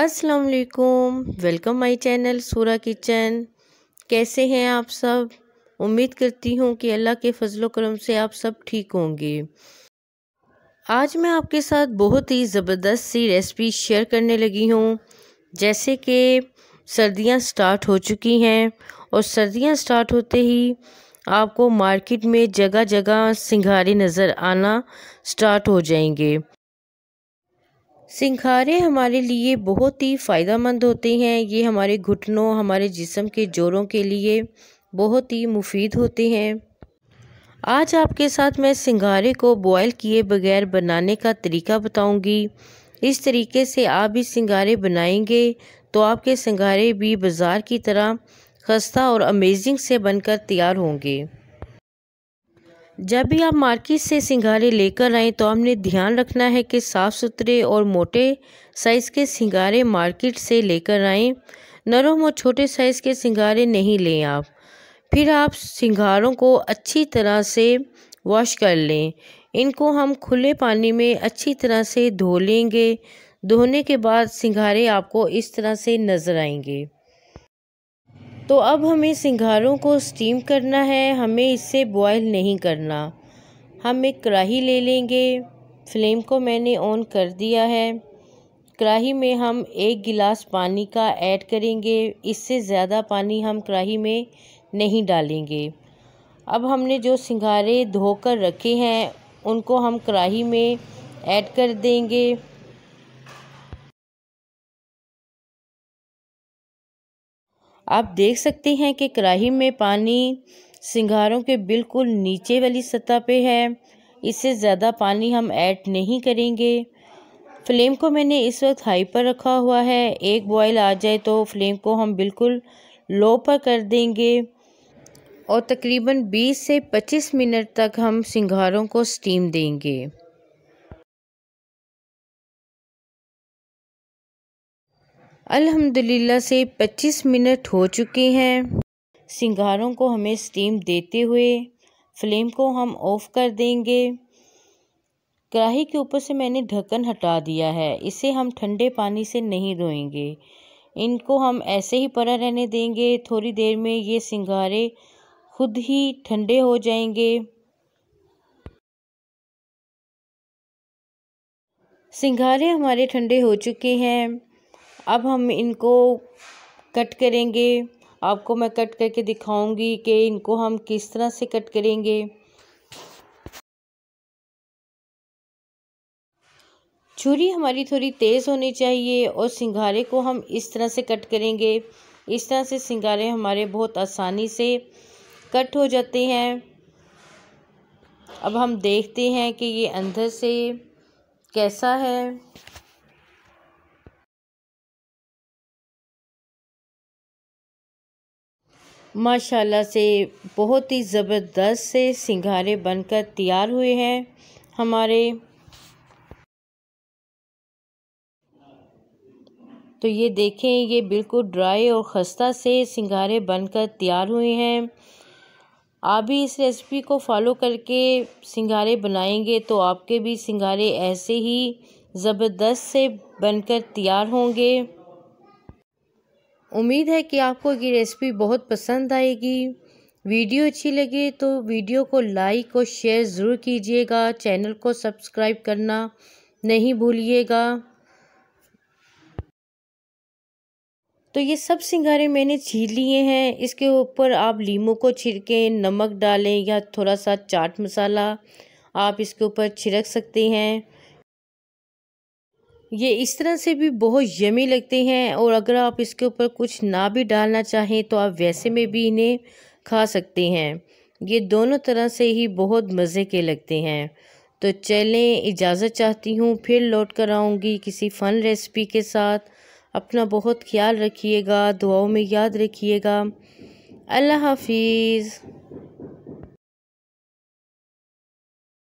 अस्सलाम वालेकुम welcome my channel Sura kitchen कैसे हैं आप सब उम्मीद करती हूँ कि अल्लाह के फजलो करम से आप सब ठीक होंगे आज मैं आपके साथ बहुत ही ज़बरदस्त सी रेसिपी शेयर करने लगी हूँ जैसे कि सर्दियाँ स्टार्ट हो चुकी हैं और सर्दियाँ स्टार्ट होते ही आपको मार्केट में जगह जगह सिंघारे नज़र आना स्टार्ट हो जाएंगे सिंखारें हमारे लिए बहुत ही फ़ायदा होते हैं ये हमारे घुटनों हमारे जिसम के जोड़ों के लिए बहुत ही मुफीद होते हैं आज आपके साथ मैं सिंगारे को बॉयल किए बगैर बनाने का तरीका बताऊंगी इस तरीके से आप भी सिंगारे बनाएंगे तो आपके सिंघारे भी बाज़ार की तरह खस्ता और अमेजिंग से बनकर तैयार होंगे जब भी आप मार्केट से सिंगारे लेकर आएँ तो हमने ध्यान रखना है कि साफ़ सुथरे और मोटे साइज़ के सिंगारे मार्केट से लेकर आएँ नरम और छोटे साइज़ के सिंगारे नहीं लें आप फिर आप सिंगारों को अच्छी तरह से वॉश कर लें इनको हम खुले पानी में अच्छी तरह से धो लेंगे धोने के बाद सिंगारे आपको इस तरह से नज़र आएंगे तो अब हमें सिंगारों को स्टीम करना है हमें इसे बॉयल नहीं करना हम एक कढ़ाही ले लेंगे फ्लेम को मैंने ऑन कर दिया है कढ़ाही में हम एक गिलास पानी का ऐड करेंगे इससे ज़्यादा पानी हम कढ़ाही में नहीं डालेंगे अब हमने जो सिंगारे धोकर रखे हैं उनको हम कढ़ाही में ऐड कर देंगे आप देख सकते हैं कि कढ़ाही में पानी सिंगारों के बिल्कुल नीचे वाली सतह पे है इससे ज़्यादा पानी हम ऐड नहीं करेंगे फ्लेम को मैंने इस वक्त हाई पर रखा हुआ है एक बॉयल आ जाए तो फ्लेम को हम बिल्कुल लो पर कर देंगे और तकरीबन 20 से 25 मिनट तक हम सिंगारों को स्टीम देंगे अल्हम्दुलिल्लाह से 25 मिनट हो चुके हैं सिंगारों को हमें स्टीम देते हुए फ्लेम को हम ऑफ़ कर देंगे कढ़ाई के ऊपर से मैंने ढक्कन हटा दिया है इसे हम ठंडे पानी से नहीं धोएंगे इनको हम ऐसे ही पड़ा रहने देंगे थोड़ी देर में ये सिंगारे खुद ही ठंडे हो जाएंगे सिंगारे हमारे ठंडे हो चुके हैं अब हम इनको कट करेंगे आपको मैं कट करके दिखाऊंगी कि इनको हम किस तरह से कट करेंगे छुरी हमारी थोड़ी तेज़ होनी चाहिए और सिंगारे को हम इस तरह से कट करेंगे इस तरह से सिंगारे हमारे बहुत आसानी से कट हो जाते हैं अब हम देखते हैं कि ये अंदर से कैसा है माशाल्लाह से बहुत ही ज़बरदस्त से सिंगारे बनकर तैयार हुए हैं हमारे तो ये देखें ये बिल्कुल ड्राई और खस्ता से सिंगारे बनकर तैयार हुए हैं आप भी इस रेसिपी को फॉलो करके सिंगारे बनाएंगे तो आपके भी सिंगारे ऐसे ही ज़बरदस्त से बनकर तैयार होंगे उम्मीद है कि आपको ये रेसिपी बहुत पसंद आएगी वीडियो अच्छी लगे तो वीडियो को लाइक और शेयर ज़रूर कीजिएगा चैनल को सब्सक्राइब करना नहीं भूलिएगा तो ये सब सिंगारे मैंने छील लिए हैं इसके ऊपर आप लीमू को छिड़कें नमक डालें या थोड़ा सा चाट मसाला आप इसके ऊपर छिड़क सकते हैं ये इस तरह से भी बहुत यमी लगते हैं और अगर आप इसके ऊपर कुछ ना भी डालना चाहें तो आप वैसे में भी इन्हें खा सकते हैं ये दोनों तरह से ही बहुत मज़े के लगते हैं तो चलें इजाज़त चाहती हूँ फिर लौट कर आऊँगी किसी फ़न रेसिपी के साथ अपना बहुत ख्याल रखिएगा दुआओं में याद रखिएगा अल्लाह हाफिज़